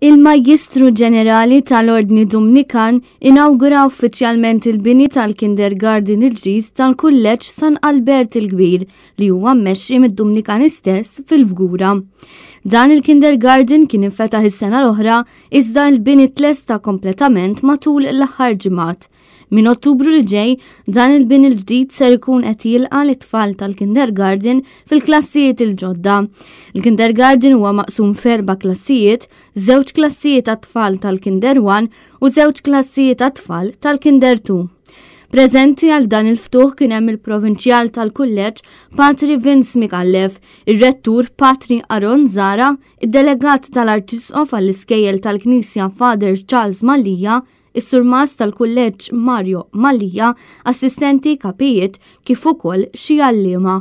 Il-Magistru Ġenerali tal-Ordni Dominikan inaugura uffiċjalment il-bini tal-Kindergarten il-ġiż tal-Kulleġġ San Albert il-Kbir li huwa mmexxi mid-Dominikan istess fil-Vgura. Dan il-kindergarten kien infetaħ is-sena l-oħra iżda l-bini tlesta kompletament matul l-aħħar ġimgħat. Min Ottubru li ġej, dan il-bini il ġdid ser ikun qed jilqa' l-tfal tal-kindergarten fil-klassijiet il-ġodda. Il-kindergarten huwa maqsum ferba klassijiet, żewġ klassijiet tat tfal tal-kinder 1 u żewġ klassijiet tat tfal tal-kinder 2. Prezenti għal dan il-ftuħ kien hemm il-provinċjal tal-kulleġġ Patri Vince Mikallef, ir-rettur Patri Aron Zara, id-delegat tal-Arċisqof għall-iskejjel tal-Knisja Father Charles Mallija, is-sur tal-kulleġġ Mario Mallija, assistenti kapijiet kif ukoll xi għallima.